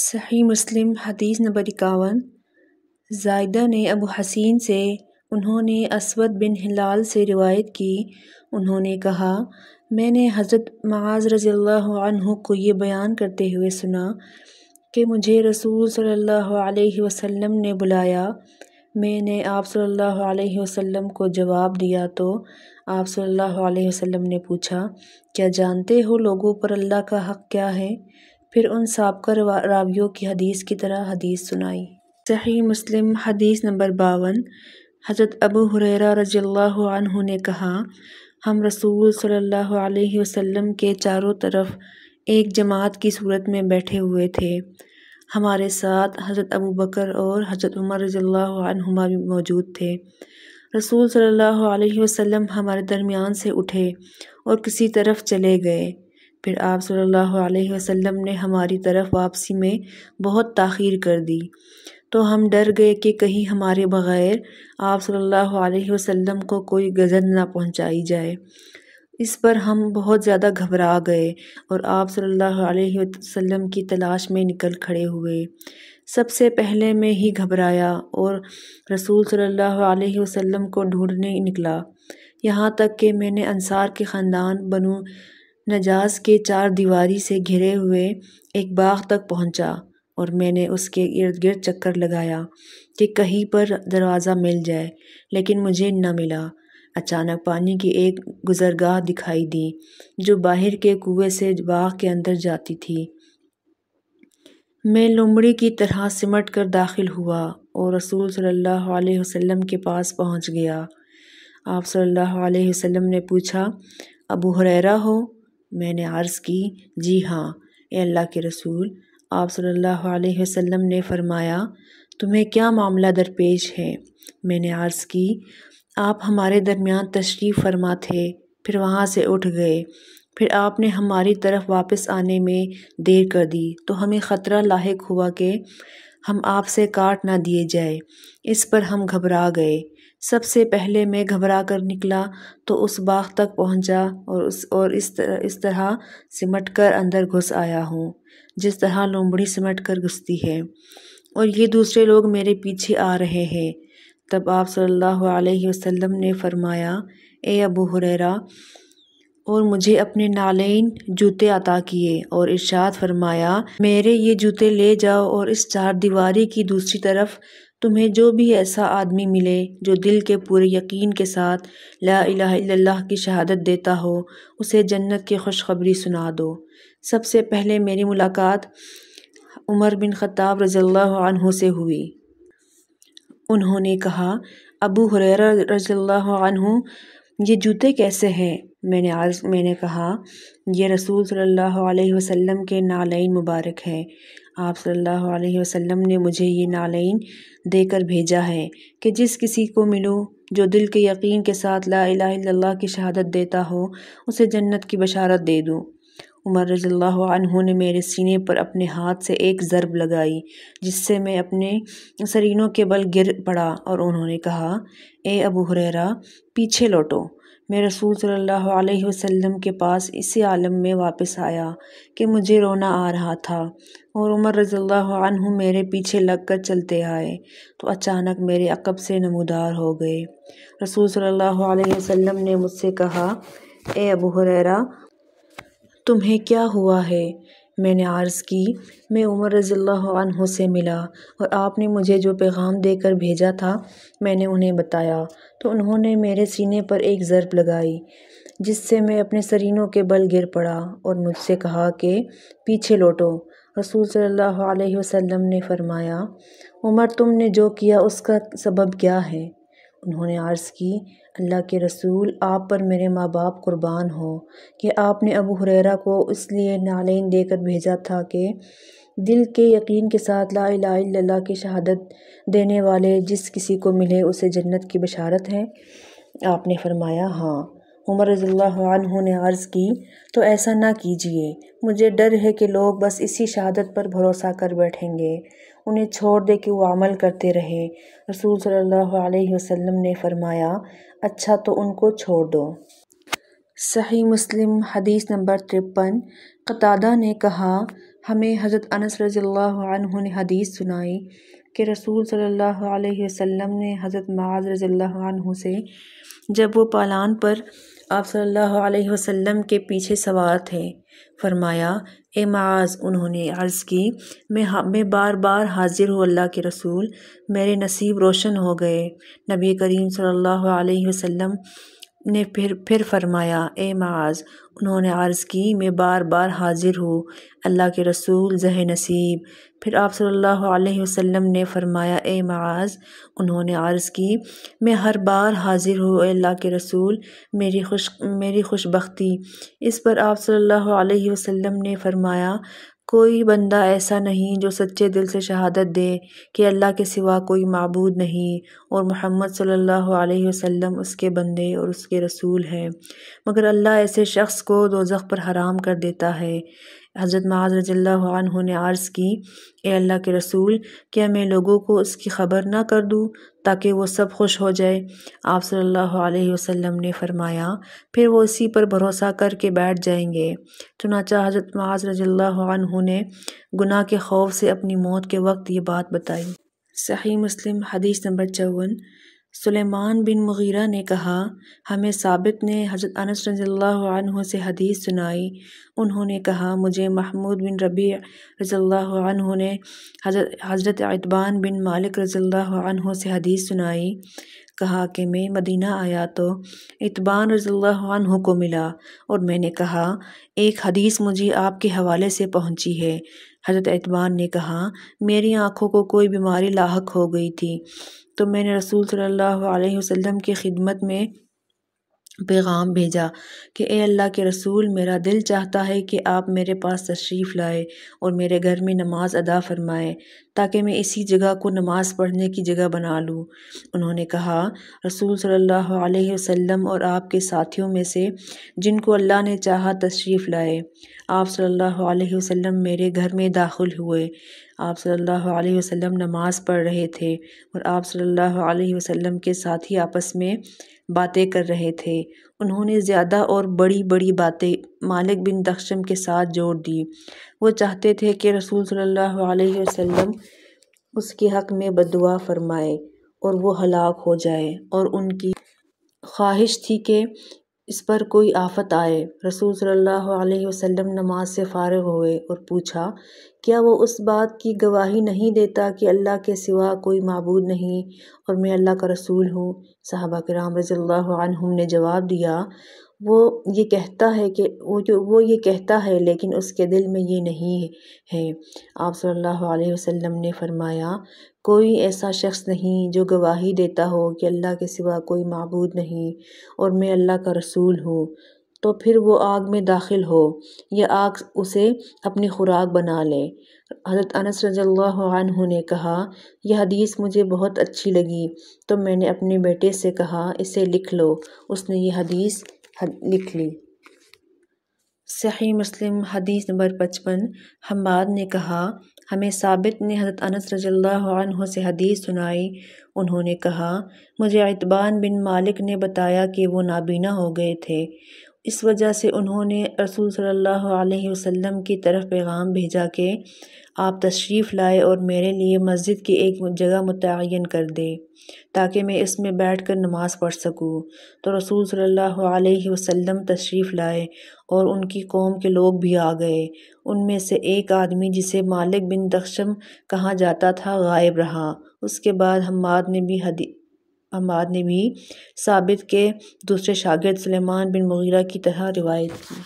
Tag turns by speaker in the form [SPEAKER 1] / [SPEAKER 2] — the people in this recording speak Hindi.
[SPEAKER 1] सही मुस्लिम हदीस नंबर इक्यावन जायदा ने अबू हसीन से उन्होंने असवद बिन हिलाल से रिवायत की उन्होंने कहा मैंने हज़रत माज रज़ी को ये बयान करते हुए सुना कि मुझे रसूल सल्लल्लाहु अलैहि वसल्लम ने बुलाया मैंने आप सल्लल्लाहु अलैहि वसल्लम को जवाब दिया तो आप सल्लल्लाहु अलैहि वसल्लम ने पूछा क्या जानते हो लोगों पर अल्लाह का हक़ क्या है फिर उन सबका रावियों की हदीस की तरह हदीस सुनाई सही मुस्लिम हदीस नंबर बावन हज़रत अबू हुररा रजील्ला ने कहा हम रसूल सल्लल्लाहु अलैहि वसल्लम के चारों तरफ एक जमात की सूरत में बैठे हुए थे हमारे साथ हज़रत अबू बकर और हज़रत उमर रजील्ला भी मौजूद थे रसूल सल्लल्लाहु अलैहि वसल्लम हमारे दरमियान से उठे और किसी तरफ चले गए फिर आप सल्लल्लाहु अलैहि वसल्लम ने हमारी तरफ़ वापसी में बहुत ताख़ीर कर दी तो हम डर गए कि कहीं हमारे बग़ैर आप सल्लल्लाहु अलैहि वसल्लम को कोई गज़न ना पहुंचाई जाए इस पर हम बहुत ज़्यादा घबरा गए और आप सल्लल्लाहु अलैहि वसल्लम की तलाश में निकल खड़े हुए सबसे पहले मैं ही घबराया और रसूल सल्लल्लाहु अलैहि वसल्लम को ढूंढने निकला यहाँ तक कि मैंने अंसार के ख़ानदान बनू नजाज़ के दीवारी से घिरे हुए एक बाग तक पहुंचा और मैंने उसके इर्द गिर्द चक्कर लगाया कि कहीं पर दरवाज़ा मिल जाए लेकिन मुझे न मिला अचानक पानी की एक गुजरगाह दिखाई दी जो बाहर के कुएं से बाग के अंदर जाती थी मैं लुमड़ी की तरह सिमट कर दाखिल हुआ और रसूल सल्लल्लाहु अलैहि वसल्लम के पास पहुंच गया आप सल्लल्लाहु अलैहि वसल्लम ने पूछा अबू हुरैरा हो मैंने अर्ज़ की जी हाँ ए अल्लाह के रसूल आप सल्लल्लाहु अलैहि वसल्लम ने फ़रमाया तुम्हें क्या मामला दरपेश है मैंने अर्ज़ की आप हमारे दरमियान तशरीफ़ फरमा थे फिर वहाँ से उठ गए फिर आपने हमारी तरफ वापस आने में देर कर दी तो हमें ख़तरा लाक हुआ कि हम आपसे काट ना दिए जाए इस पर हम घबरा गए सबसे पहले मैं घबरा कर निकला तो उस बाग तक पहुंचा और उस और इस तरह इस तरह सिमट कर अंदर घुस आया हूँ जिस तरह लोमड़ी सिमट कर घुसती है और ये दूसरे लोग मेरे पीछे आ रहे हैं तब आप सल्लल्लाहु अलैहि वसल्लम ने फरमाया ए अबू हुररा और मुझे अपने नालेन जूते अता किए और इर्शाद फरमाया मेरे ये जूते ले जाओ और इस चार दीवारी की दूसरी तरफ तुम्हें जो भी ऐसा आदमी मिले जो दिल के पूरे यकीन के साथ ला की शहादत देता हो उसे जन्नत की खुशखबरी सुना दो सबसे पहले मेरी मुलाकात उमर बिन ख़ाब रज़ल्ला से हुई उन्होंने कहा अबू हुररा रज़ी ये जूते कैसे हैं मैंने आज मैंने कहा यह रसूल सल्लल्लाहु अलैहि वसल्लम के नालैन मुबारक है आप सल्लल्लाहु अलैहि वसल्लम ने मुझे ये नालैन देकर भेजा है कि जिस किसी को मिलो जो दिल के यकीन के साथ ला इलाहा की शहादत देता हो उसे जन्नत की बशारत दे दूँ उमर रजील्ला ने मेरे सीने पर अपने हाथ से एक ज़रब लगाई जिससे मैं अपने सरीनों के बल गिर पड़ा और उन्होंने कहा ए अबू हुररा पीछे लौटो मैं रसूल सल्लल्लाहु अलैहि वसल्लम के पास इसी आलम में वापस आया कि मुझे रोना आ रहा था और उमर रज़ील्ला मेरे पीछे लग कर चलते आए तो अचानक मेरे अकब से नमदार हो गए रसूल सल्लल्लाहु अलैहि वसल्लम ने मुझसे कहा ए अबू हुररा तुम्हें क्या हुआ है मैंने आर्ज़ की मैं उमर रज़ी से मिला और आपने मुझे जो पैग़ाम देकर भेजा था मैंने उन्हें बताया तो उन्होंने मेरे सीने पर एक ज़र्ब लगाई जिससे मैं अपने सरीनों के बल गिर पड़ा और मुझसे कहा कि पीछे लौटो रसूल सल्लल्लाहु अलैहि वसल्लम ने फ़रमाया उमर तुमने जो किया उसका सबब क्या है उन्होंने अर्ज़ की अल्लाह के रसूल आप पर मेरे माँ बाप क़ुरबान हो कि आपने अबू हुरैरा को इसलिए नालेन देकर भेजा था कि दिल के यकीन के साथ ला इलाहा की शहादत देने वाले जिस किसी को मिले उसे जन्नत की बशारत है आपने फरमाया हाँ उमर रज़ी ने अर्ज़ की तो ऐसा ना कीजिए मुझे डर है कि लोग बस इसी शहादत पर भरोसा कर बैठेंगे उन्हें छोड़ दे कि वो अमल करते रहे रसूल सल्लल्लाहु अलैहि वसल्लम ने फ़रमाया अच्छा तो उनको छोड़ दो सही मुस्लिम हदीस नंबर तिरपन कतादा ने कहा हमें हज़रत अनस रज़ील्ल्हु अन्हु ने हदीस सुनाई कि रसूल सल्लल्लाहु अलैहि वसल्लम ने हज़रत माज रज़ील्ल्हु अन्हु से जब वो पालान पर आप सल्लल्लाहु अलैहि वसल्लम के पीछे सवार थे फरमाया ए माज उन्होंने अर्ज़ की मैं हाँ, मैं बार बार हाजिर हूँ अल्लाह के रसूल मेरे नसीब रोशन हो गए नबी करीम सल्लल्लाहु अलैहि वसल्लम ने फिर फिर फरमाया ए माज उन्होंने आर्ज की मैं बार बार हाज़िर हूँ अल्लाह के रसूल जह नसीब फिर आप सल्लल्लाहु अलैहि वसल्लम ने फरमाया ए माज उन्होंने आर्ज की मैं हर बार हाज़िर हूँ अल्लाह के रसूल मेरी खुश मेरी खुशबी इस पर आप सल्लल्लाहु अलैहि वसल्लम ने फरमाया कोई बंदा ऐसा नहीं जो सच्चे दिल से शहादत दे कि अल्लाह के सिवा कोई मबूद नहीं और मोहम्मद सल्लल्लाहु अलैहि वसल्लम उसके बंदे और उसके रसूल हैं मगर अल्लाह ऐसे शख्स को दो पर हराम कर देता है हज़रत माज़ रज़ी ने अर्ज़ की ए अल्लाह के रसूल क्या मैं लोगों को उसकी ख़बर ना कर दूँ ताकि वो सब खुश हो जाए आप सल्लल्लाहु अलैहि वसल्लम ने फ़रमाया फिर वो इसी पर भरोसा करके बैठ जाएंगे चुनाचा हज़रत माज़ रज़ी ने गुनाह के खौफ से अपनी मौत के वक्त ये बात बताई सही मुस्लिम हदीस नंबर चौवन सुलेमान बिन मुगीरा ने कहा हमें साबित ने हज़रत अनस रज़ी से हदीस सुनाई उन्होंने कहा मुझे महमूद बिन रबी रज़ी ने हज़रत अतबान बिन मालिक रज़ी से हदीस सुनाई कहा कि मैं मदीना आया तो इतबान रज़ी को मिला और मैंने कहा एक हदीस मुझे आपके हवाले से पहुंची है हज़रत इतबान ने कहा मेरी आँखों को कोई बीमारी लाक हो गई थी तो मैंने रसूल सल्लल्लाहु अलैहि वसल्लम की ख़िदमत में पैगाम भेजा कि ए अल्लाह के रसूल मेरा दिल चाहता है कि आप मेरे पास तशरीफ़ लाए और मेरे घर में नमाज़ अदा फरमाएं ताकि मैं इसी जगह को नमाज़ पढ़ने की जगह बना लूँ उन्होंने कहा रसूल सल्लल्लाहु अलैहि वसल्लम और आपके साथियों में से जिनको अल्लाह ने चाहा तशरीफ़ लाए आप सल्लल्लाहु अलैहि वसल्लम मेरे घर में दाखिल हुए आप सल्लल्लाहु अलैहि वसल्लम नमाज़ पढ़ रहे थे और आप सल्लल्लाहु अलैहि वसल्लम के साथी आपस में बातें कर रहे थे उन्होंने ज़्यादा और बड़ी बड़ी बातें मालिक बिन दक्षम के साथ जोड़ दी वो चाहते थे कि रसूल सल्लल्लाहु अलैहि वसल्लम उसके हक़ में बदुआ फ़रमाए और वो हलाक हो जाए और उनकी ख्वाहिश थी कि इस पर कोई आफत आए रसूल सल्लल्लाहु अलैहि वसल्लम नमाज से फारग हुए और पूछा क्या वो उस बात की गवाही नहीं देता कि अल्लाह के सिवा कोई मबूद नहीं और मैं अल्लाह का रसूल हूँ साहबा के राम अल्लाह ने जवाब दिया वो ये कहता है कि वो जो वो ये कहता है लेकिन उसके दिल में ये नहीं है आप सल्लल्लाहु अलैहि वसल्लम ने फरमाया कोई ऐसा शख्स नहीं जो गवाही देता हो कि अल्लाह के सिवा कोई मबूद नहीं और मैं अल्लाह का रसूल हूँ तो फिर वो आग में दाखिल हो या आग उसे अपनी ख़ुराक बना ले हज़रत अनस रज़ी ने कहा यह हदीस मुझे बहुत अच्छी लगी तो मैंने अपने बेटे से कहा इसे लिख लो उसने यह हदीस लिख ली सही मुस्लिम हदीस नंबर पचपन हमाद ने कहा हमें साबित ने हज़रत अनस रज़ी से हदीस सुनाई उन्होंने कहा मुझे इतबान बिन मालिक ने बताया कि वो नाबीना हो गए थे इस वजह से उन्होंने रसूल सल्लल्लाहु अलैहि वसल्लम की तरफ़ पैगाम भेजा कि आप तशरीफ़ लाए और मेरे लिए मस्जिद की एक जगह मुतन कर दें ताकि मैं इसमें बैठकर नमाज़ पढ़ सकूं तो रसूल सल्लल्लाहु अलैहि वसल्लम तशरीफ़ लाए और उनकी कौम के लोग भी आ गए उनमें से एक आदमी जिसे मालिक बिन दक्षम कहा जाता था गायब रहा उसके बाद हमाद ने भी हदी अहमद ने भी साबित के दूसरे शागिर्द सुलेमान बिन मुगीरा की तरह रिवायत की